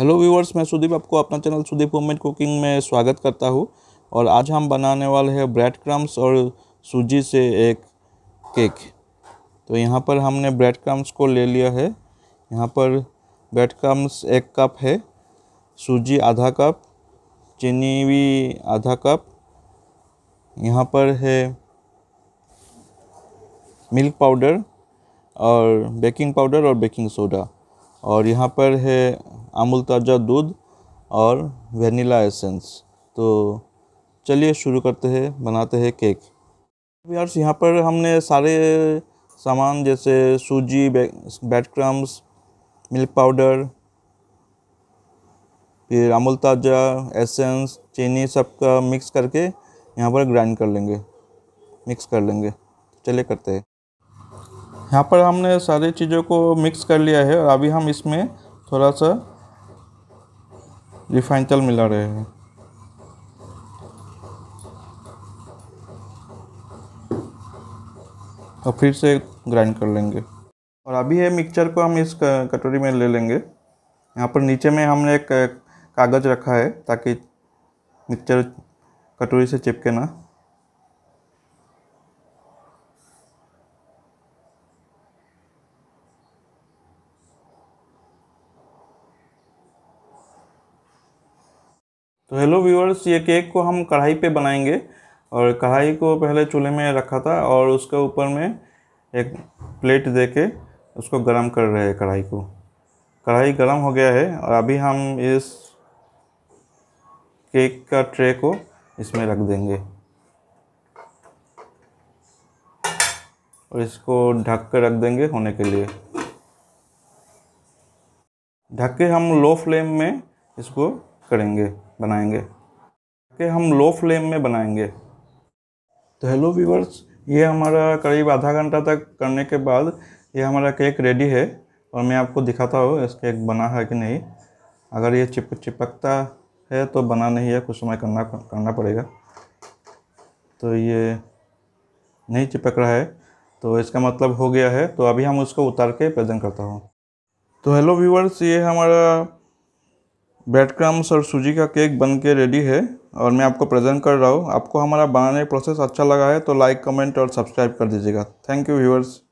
hello viewers मैं सुदीप आपको अपना चैनल सुदीप होममेड कुकिंग में स्वागत करता हूँ और आज हम बनाने वाले हैं ब्रेड क्रम्स और सूजी से एक केक तो यहाँ पर हमने ब्रेड क्रम्स को ले लिया है यहाँ पर ब्रेड क्रम्स एक कप है सूजी आधा कप चीनी भी आधा कप यहाँ पर है मिल्क पाउडर और बेकिंग पाउडर और बेकिंग सोडा और यहाँ पर है अमूल ताज़ा दूध और वनीला एसेंस तो चलिए शुरू करते हैं बनाते हैं केक यार्स यहाँ पर हमने सारे सामान जैसे सूजी बैट क्रम्स मिल्क पाउडर फिर अमूल ताज़ा एसेंस चीनी सबका मिक्स करके यहाँ पर ग्राइंड कर लेंगे मिक्स कर लेंगे चलिए करते हैं यहाँ पर हमने सारी चीज़ों को मिक्स कर लिया है और अभी हम इसमें थोड़ा सा रिफाइन तेल मिला हैं और फिर से ग्राइंड कर लेंगे और अभी ये मिक्सचर को हम इस कटोरी में ले लेंगे यहाँ पर नीचे में हमने एक कागज़ रखा है ताकि मिक्सचर कटोरी से चिपके ना तो हेलो व्यूअर्स ये केक को हम कढ़ाई पे बनाएंगे और कढ़ाई को पहले चूल्हे में रखा था और उसके ऊपर में एक प्लेट दे के उसको गर्म कर रहे हैं कढ़ाई को कढ़ाई गर्म हो गया है और अभी हम इस केक का ट्रे को इसमें रख देंगे और इसको ढक कर रख देंगे होने के लिए ढक के हम लो फ्लेम में इसको करेंगे बनाएंगे कि हम लो फ्लेम में बनाएंगे तो हेलो व्यूवर्स ये हमारा करीब आधा घंटा तक करने के बाद ये हमारा केक रेडी है और मैं आपको दिखाता हूँ इस केक बना है कि नहीं अगर ये चिप चिपकता है तो बना नहीं है कुछ समय करना करना पड़ेगा तो ये नहीं चिपक रहा है तो इसका मतलब हो गया है तो अभी हम उसको उतार के प्रेजेंट करता हूँ तो हेलो व्यूवर्स ये हमारा ब्रेड क्रम्स और सूजी का केक बन के रेडी है और मैं आपको प्रेजेंट कर रहा हूँ आपको हमारा बनाने का प्रोसेस अच्छा लगा है तो लाइक कमेंट और सब्सक्राइब कर दीजिएगा थैंक यू व्यूअर्स